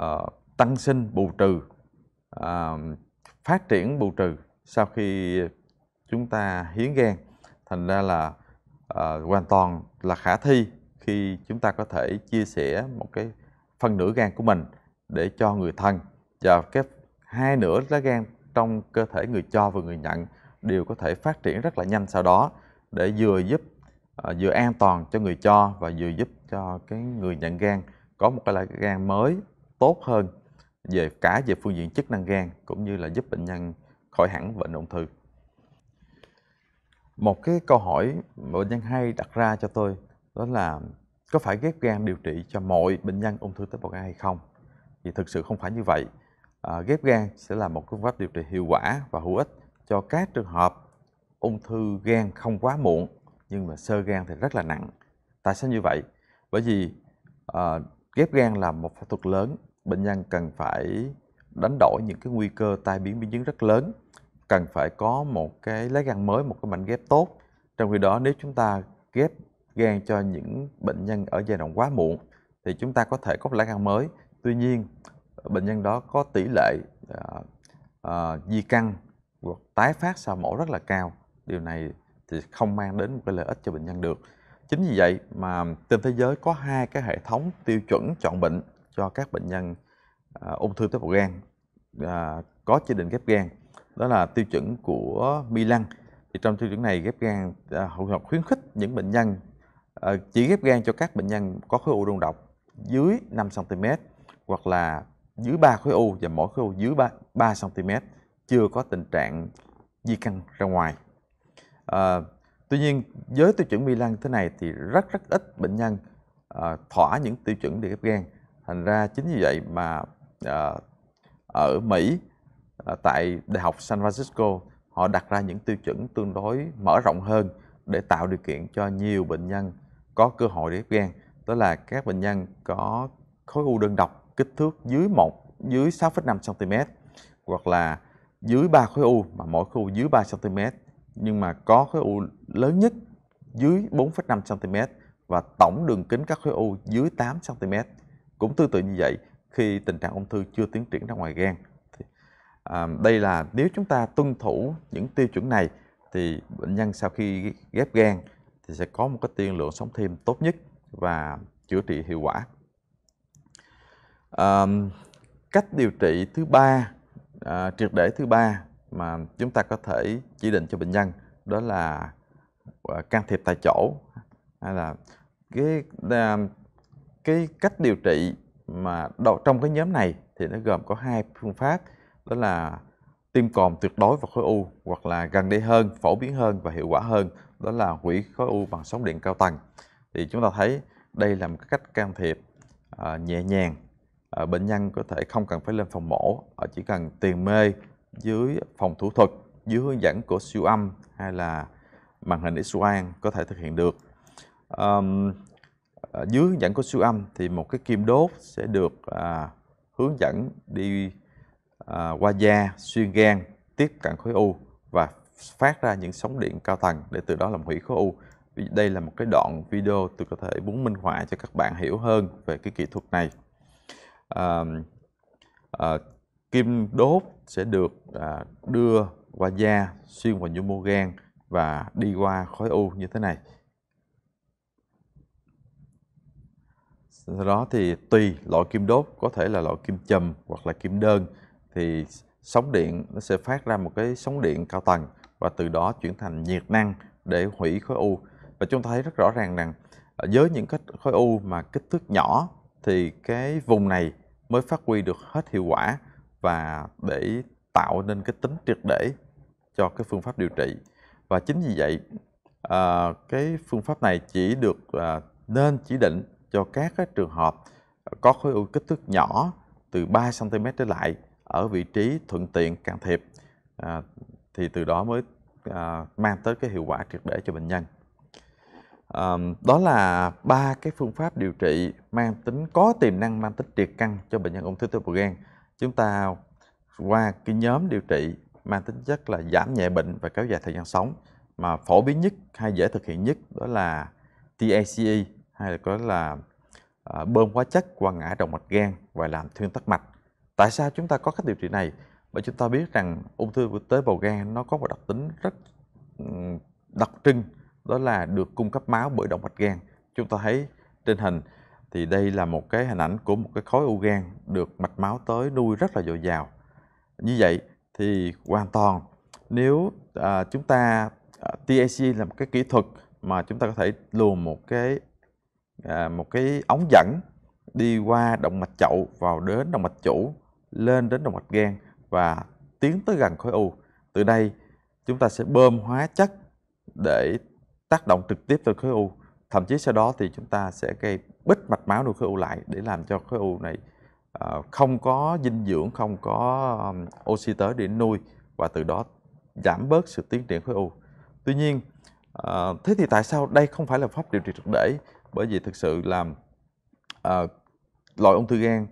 uh, tăng sinh bù trừ à, phát triển bù trừ sau khi chúng ta hiến gan thành ra là à, hoàn toàn là khả thi khi chúng ta có thể chia sẻ một cái phần nửa gan của mình để cho người thân và cái hai nửa lá gan trong cơ thể người cho và người nhận đều có thể phát triển rất là nhanh sau đó để vừa giúp à, vừa an toàn cho người cho và vừa giúp cho cái người nhận gan có một cái lá gan mới tốt hơn về cả về phương diện chức năng gan cũng như là giúp bệnh nhân khỏi hẳn bệnh ung thư. Một cái câu hỏi mà bệnh nhân hay đặt ra cho tôi đó là có phải ghép gan điều trị cho mọi bệnh nhân ung thư tế bào gan hay không? Thì thực sự không phải như vậy. À, ghép gan sẽ là một phương pháp điều trị hiệu quả và hữu ích cho các trường hợp ung thư gan không quá muộn nhưng mà sơ gan thì rất là nặng. Tại sao như vậy? Bởi vì à, ghép gan là một phẫu thuật lớn bệnh nhân cần phải đánh đổi những cái nguy cơ tai biến biến chứng rất lớn cần phải có một cái lá gan mới một cái mảnh ghép tốt trong khi đó nếu chúng ta ghép gan cho những bệnh nhân ở giai đoạn quá muộn thì chúng ta có thể có lá gan mới tuy nhiên bệnh nhân đó có tỷ lệ uh, uh, di căn hoặc tái phát sau mổ rất là cao điều này thì không mang đến một cái lợi ích cho bệnh nhân được chính vì vậy mà trên thế giới có hai cái hệ thống tiêu chuẩn chọn bệnh cho các bệnh nhân à, ung thư tế bào gan à, có chỉ định ghép gan đó là tiêu chuẩn của Milan thì trong tiêu chuẩn này ghép gan hội à, học khuyến khích những bệnh nhân chỉ ghép gan cho các bệnh nhân có khối u đông độc dưới 5 cm hoặc là dưới 3 khối u và mỗi khối u dưới 3, 3 cm chưa có tình trạng di căn ra ngoài. À, tuy nhiên với tiêu chuẩn Milan thế này thì rất rất ít bệnh nhân à, thỏa những tiêu chuẩn để ghép gan thành ra chính vì vậy mà ờ, ở Mỹ ờ, tại đại học San Francisco họ đặt ra những tiêu chuẩn tương đối mở rộng hơn để tạo điều kiện cho nhiều bệnh nhân có cơ hội để ghép gan đó là các bệnh nhân có khối u đơn độc kích thước dưới một dưới 6,5 cm hoặc là dưới ba khối u mà mỗi khối u dưới 3 cm nhưng mà có khối u lớn nhất dưới 4,5 cm và tổng đường kính các khối u dưới 8 cm cũng tương tự như vậy khi tình trạng ung thư chưa tiến triển ra ngoài gan thì, à, đây là nếu chúng ta tuân thủ những tiêu chuẩn này thì bệnh nhân sau khi ghép gan thì sẽ có một cái tiên lượng sống thêm tốt nhất và chữa trị hiệu quả à, cách điều trị thứ ba à, triệt để thứ ba mà chúng ta có thể chỉ định cho bệnh nhân đó là à, can thiệp tại chỗ hay là cái cái cách điều trị mà đầu, trong cái nhóm này thì nó gồm có hai phương pháp đó là tiêm còm tuyệt đối vào khối u hoặc là gần đây hơn, phổ biến hơn và hiệu quả hơn đó là hủy khối u bằng sóng điện cao tầng. Thì chúng ta thấy đây là một cách can thiệp à, nhẹ nhàng. À, bệnh nhân có thể không cần phải lên phòng mổ, họ chỉ cần tiền mê dưới phòng thủ thuật, dưới hướng dẫn của siêu âm hay là màn hình X quang có thể thực hiện được. Um, dưới hướng dẫn của siêu âm thì một cái kim đốt sẽ được à, hướng dẫn đi à, qua da, xuyên gan, tiếp cận khối u và phát ra những sóng điện cao tầng để từ đó làm hủy khối u. Đây là một cái đoạn video tôi có thể muốn minh họa cho các bạn hiểu hơn về cái kỹ thuật này. À, à, kim đốt sẽ được à, đưa qua da, xuyên vào nhu mô gan và đi qua khối u như thế này. do đó thì tùy loại kim đốt có thể là loại kim chùm hoặc là kim đơn thì sóng điện nó sẽ phát ra một cái sóng điện cao tầng và từ đó chuyển thành nhiệt năng để hủy khối u và chúng ta thấy rất rõ ràng rằng ờ, với những cái khối u mà kích thước nhỏ thì cái vùng này mới phát huy được hết hiệu quả và để tạo nên cái tính triệt để cho cái phương pháp điều trị và chính vì vậy ờ, cái phương pháp này chỉ được ờ, nên chỉ định cho các trường hợp có khối u kích thước nhỏ từ 3 cm trở lại ở vị trí thuận tiện can thiệp à, thì từ đó mới à, mang tới cái hiệu quả triệt để cho bệnh nhân. À, đó là ba cái phương pháp điều trị mang tính có tiềm năng mang tính triệt căn cho bệnh nhân ung thư tế bào gan. Chúng ta qua cái nhóm điều trị mang tính chất là giảm nhẹ bệnh và kéo dài thời gian sống mà phổ biến nhất hay dễ thực hiện nhất đó là TACE hay là có là à, bơm hóa chất qua ngã động mạch gan và làm thương tắc mạch tại sao chúng ta có cách điều trị này bởi chúng ta biết rằng ung thư của tế bào gan nó có một đặc tính rất đặc trưng đó là được cung cấp máu bởi động mạch gan chúng ta thấy trên hình thì đây là một cái hình ảnh của một cái khối u gan được mạch máu tới nuôi rất là dồi dào như vậy thì hoàn toàn nếu à, chúng ta à, TAC là một cái kỹ thuật mà chúng ta có thể luồn một cái À, một cái ống dẫn đi qua động mạch chậu vào đến động mạch chủ lên đến động mạch gan và tiến tới gần khối u từ đây chúng ta sẽ bơm hóa chất để tác động trực tiếp tới khối u thậm chí sau đó thì chúng ta sẽ gây bít mạch máu nuôi khối u lại để làm cho khối u này à, không có dinh dưỡng không có oxy tới để nuôi và từ đó giảm bớt sự tiến triển khối u tuy nhiên à, thế thì tại sao đây không phải là pháp điều trị triệt để bởi vì thực sự là uh, ờ, loại ung thư gan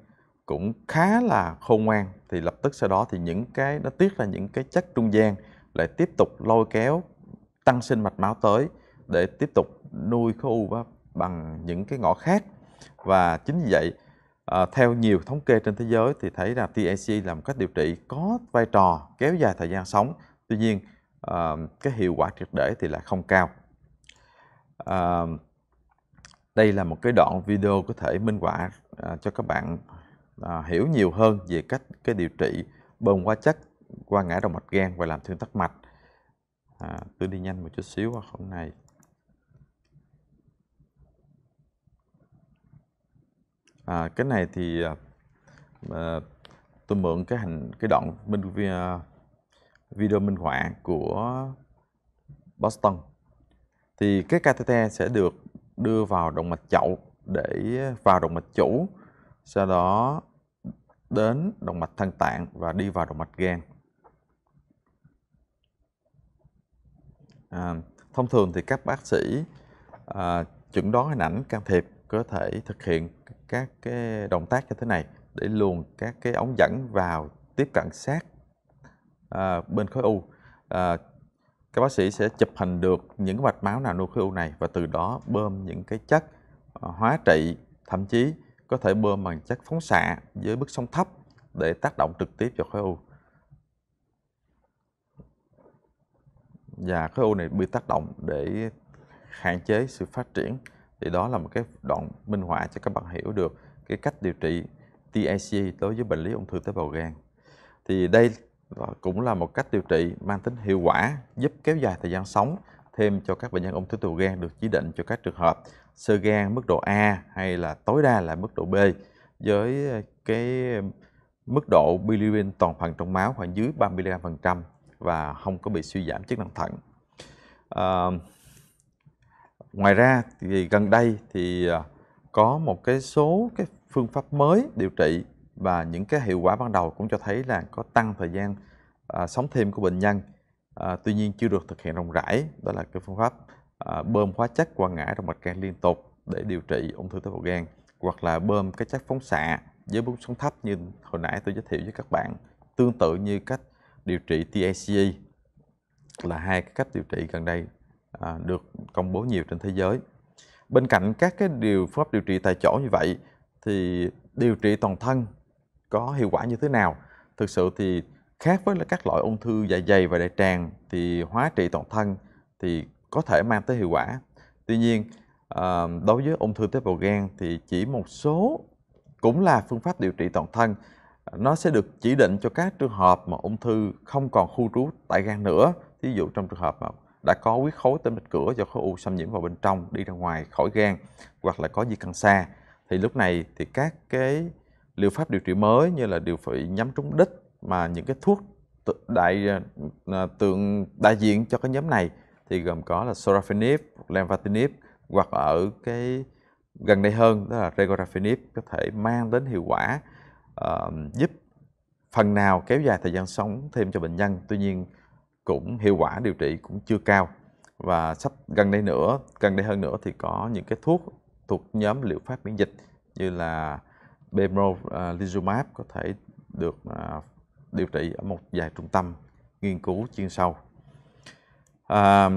cũng khá là khôn ngoan thì lập tức sau đó thì những cái nó tiết ra những cái chất trung gian lại tiếp tục lôi kéo tăng sinh mạch máu tới để tiếp tục nuôi khối u bằng những cái ngõ khác và chính vì vậy à, theo nhiều thống kê trên thế giới thì thấy là TAC làm cách điều trị có vai trò kéo dài thời gian sống tuy nhiên à, cái hiệu quả triệt để thì là không cao à, đây là một cái đoạn video có thể minh họa à, cho các bạn à, hiểu nhiều hơn về cách cái điều trị bơm hóa chất qua ngã động mạch gan và làm thương tắc mạch à, tôi đi nhanh một chút xíu qua khung này à, cái này thì à, à, tôi mượn cái hành cái đoạn minh à, video minh họa của Boston thì cái catheter sẽ được đưa vào động mạch chậu để vào động mạch chủ sau đó đến động mạch thân tạng và đi vào động mạch gan à, thông thường thì các bác sĩ à, chẩn đoán hình ảnh can thiệp có thể thực hiện các cái động tác như thế này để luồn các cái ống dẫn vào tiếp cận sát à, bên khối u à, các bác sĩ sẽ chụp hình được những mạch máu nào nuôi khối u này và từ đó bơm những cái chất ờ, hóa trị, thậm chí có thể bơm bằng chất phóng xạ với bức sóng thấp để tác động trực tiếp vào khối u. Và khối u này bị tác động để hạn chế sự phát triển thì đó là một cái đoạn minh họa cho các bạn hiểu được cái cách điều trị TIC đối với bệnh lý ung thư tế bào gan. Thì đây đó cũng là một cách điều trị mang tính hiệu quả giúp kéo dài thời gian sống thêm cho các bệnh nhân ung thư tụ gan được chỉ định cho các trường hợp sơ gan mức độ A hay là tối đa là mức độ B với ờ, cái mức độ bilirubin toàn phần trong máu khoảng dưới 3 mg phần trăm và không có bị suy giảm chức năng thận. À, ngoài ra thì gần đây thì ờ, có một cái số cái phương pháp mới điều trị và những cái hiệu quả ban đầu cũng cho thấy là có tăng thời gian à, sống thêm của bệnh nhân à, tuy nhiên chưa được thực hiện rộng rãi đó là cái phương pháp à, bơm hóa chất qua ngã trong mạch gan liên tục để điều trị ung thư tế bào gan hoặc là bơm cái chất phóng xạ với mức sóng thấp như hồi nãy tôi giới thiệu với các bạn tương tự như cách điều trị TACE là hai cái cách điều trị gần đây à, được công bố nhiều trên thế giới bên cạnh các cái điều pháp điều trị tại chỗ như vậy thì điều trị toàn thân có hiệu quả như thế nào thực sự thì khác với các loại ung thư dạ dày và đại tràng thì hóa trị toàn thân thì có thể mang tới hiệu quả tuy nhiên ờ, đối với ung thư tế bào gan thì chỉ một số cũng là phương pháp điều trị toàn thân nó sẽ được chỉ định cho các trường hợp mà ung thư không còn khu trú tại gan nữa Ví dụ trong trường hợp mà đã có huyết khối tới mạch cửa do khối u xâm nhiễm vào bên trong đi ra ngoài khỏi gan hoặc là có di căn xa thì lúc này thì các cái liệu pháp điều trị mới như là điều trị nhắm trúng đích mà những cái thuốc đại à, tượng đại diện cho cái nhóm này thì gồm có là sorafenib, lenvatinib hoặc ở cái gần đây hơn đó là regorafenib có thể mang đến hiệu quả uh, giúp phần nào kéo dài thời gian sống thêm cho bệnh nhân tuy nhiên cũng hiệu quả điều trị cũng chưa cao và sắp gần đây nữa gần đây hơn nữa thì có những cái thuốc thuộc nhóm liệu pháp miễn dịch như là Bemrolizumab à, có thể được à, điều trị ở một vài trung tâm nghiên cứu chuyên sâu. À,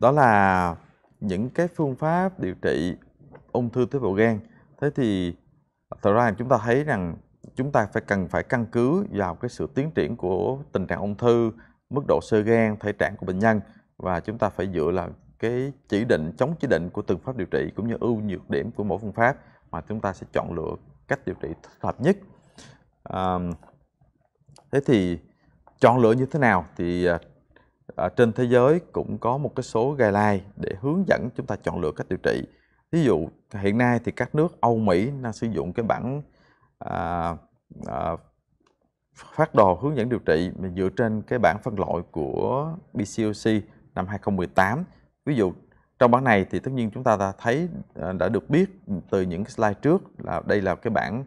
đó là những cái phương pháp điều trị ung thư tế bào gan. Thế thì thật ra chúng ta thấy rằng chúng ta phải cần phải căn cứ vào cái sự tiến triển của tình trạng ung thư, mức độ sơ gan, thể trạng của bệnh nhân và chúng ta phải dựa là cái chỉ định chống chỉ định của từng pháp điều trị cũng như ưu nhược điểm của mỗi phương pháp mà chúng ta sẽ chọn lựa cách điều trị thích hợp nhất à, thế thì chọn lựa như thế nào thì ở ờ, ờ, trên thế giới cũng có một cái số guideline để hướng dẫn chúng ta chọn lựa cách điều trị ví dụ hiện nay thì các nước Âu Mỹ đang sử dụng cái bản à, ờ, à, phát đồ hướng dẫn điều trị mà dựa trên cái bản phân loại của BCOC năm 2018 ví dụ trong bản này thì tất nhiên chúng ta đã thấy ờ, đã được biết từ những slide trước là đây là cái bảng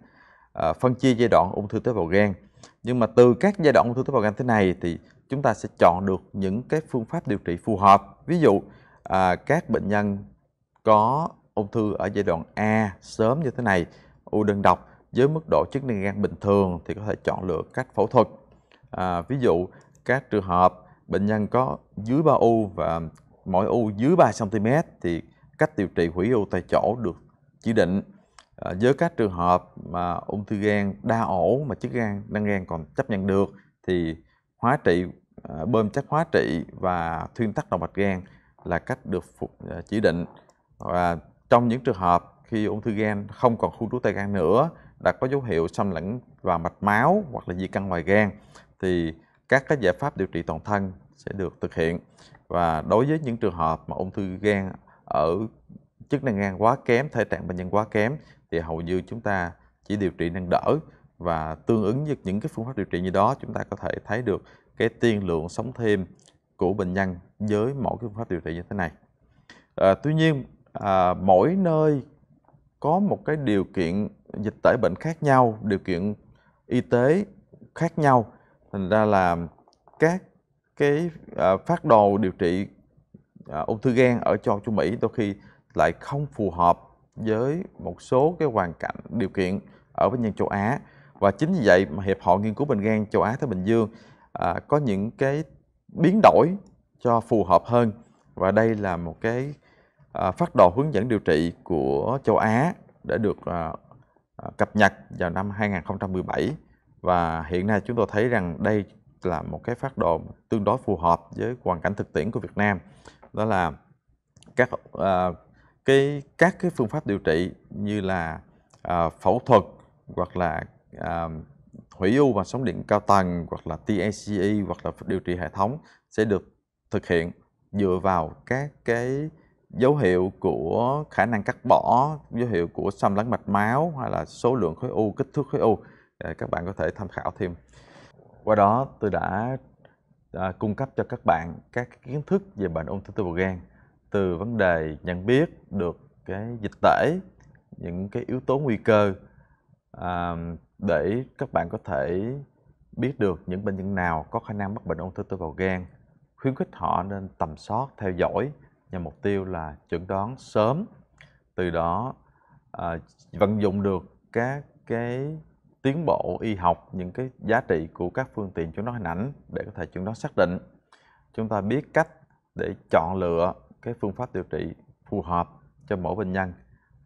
ờ, phân chia giai đoạn ung thư tế bào gan nhưng mà từ các giai đoạn ung thư tế bào gan thế này thì chúng ta sẽ chọn được những cái phương pháp điều trị phù hợp ví dụ à, các bệnh nhân có ung thư ở giai đoạn A sớm như thế này u đơn độc với mức độ chức năng gan bình thường thì có thể chọn lựa cách phẫu thuật à, ví dụ các trường hợp bệnh nhân có dưới ba u và mỗi u dưới 3 cm thì cách điều trị hủy u tại chỗ được chỉ định à, với các trường hợp mà ung thư gan đa ổ mà chức gan năng gan còn chấp nhận được thì hóa trị à, bơm chất hóa trị và thuyên tắc động mạch gan là cách được phục, à, chỉ định và trong những trường hợp khi ung thư gan không còn khu trú tại gan nữa đã có dấu hiệu xâm lẫn vào mạch máu hoặc là di căn ngoài gan thì các cái giải pháp điều trị toàn thân sẽ được thực hiện và đối với những trường hợp mà ung thư gan ở chức năng gan quá kém thể trạng bệnh nhân quá kém thì hầu như chúng ta chỉ điều trị nâng đỡ và tương ứng với những cái phương pháp điều trị như đó chúng ta có thể thấy được cái tiên lượng sống thêm của bệnh nhân với mỗi cái phương pháp điều trị như thế này à, tuy nhiên à, mỗi nơi có một cái điều kiện dịch tễ bệnh khác nhau điều kiện y tế khác nhau thành ra là các cái à, phát đồ điều trị à, ung thư gan ở cho Châu Mỹ đôi khi lại không phù hợp với một số cái hoàn cảnh điều kiện ở bệnh nhân châu Á và chính vì vậy mà hiệp hội nghiên cứu bệnh gan châu Á Thái Bình Dương à, có những cái biến đổi cho phù hợp hơn và đây là một cái à, phát đồ hướng dẫn điều trị của châu Á đã được à, à cập nhật vào năm 2017 và hiện nay chúng tôi thấy rằng đây là một cái phát đồ tương đối phù hợp với hoàn cảnh thực tiễn của Việt Nam đó là các à, cái các cái phương pháp điều trị như là à, phẫu thuật hoặc là à, hủy u bằng sóng điện cao tầng hoặc là TACE hoặc là điều trị hệ thống sẽ được thực hiện dựa vào các cái dấu hiệu của khả năng cắt bỏ, dấu hiệu của xâm lấn mạch máu hay là số lượng khối u, kích thước khối u các bạn có thể tham khảo thêm qua đó tôi đã à, cung cấp cho các bạn các kiến thức về bệnh ung thư tế bào gan từ vấn đề nhận biết được cái dịch tễ những cái yếu tố nguy cơ à, để các bạn có thể biết được những bệnh nhân nào có khả năng mắc bệnh ung thư tế bào gan khuyến khích họ nên tầm soát theo dõi nhằm mục tiêu là chẩn đoán sớm từ đó à, vận dụng được các cái tiến bộ y học những cái giá trị của các phương tiện chúng nó hình ảnh để có thể chúng nó xác định chúng ta biết cách để chọn lựa cái phương pháp điều trị phù hợp cho mỗi bệnh nhân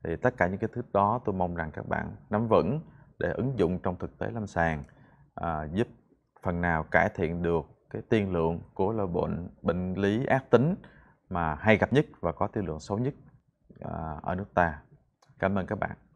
thì tất cả những cái thứ đó tôi mong rằng các bạn nắm vững để ứng dụng trong thực tế lâm sàng à, giúp phần nào cải thiện được cái tiên lượng của loại bệnh bệnh lý ác tính mà hay gặp nhất và có tiên lượng xấu nhất à, ở nước ta cảm ơn các bạn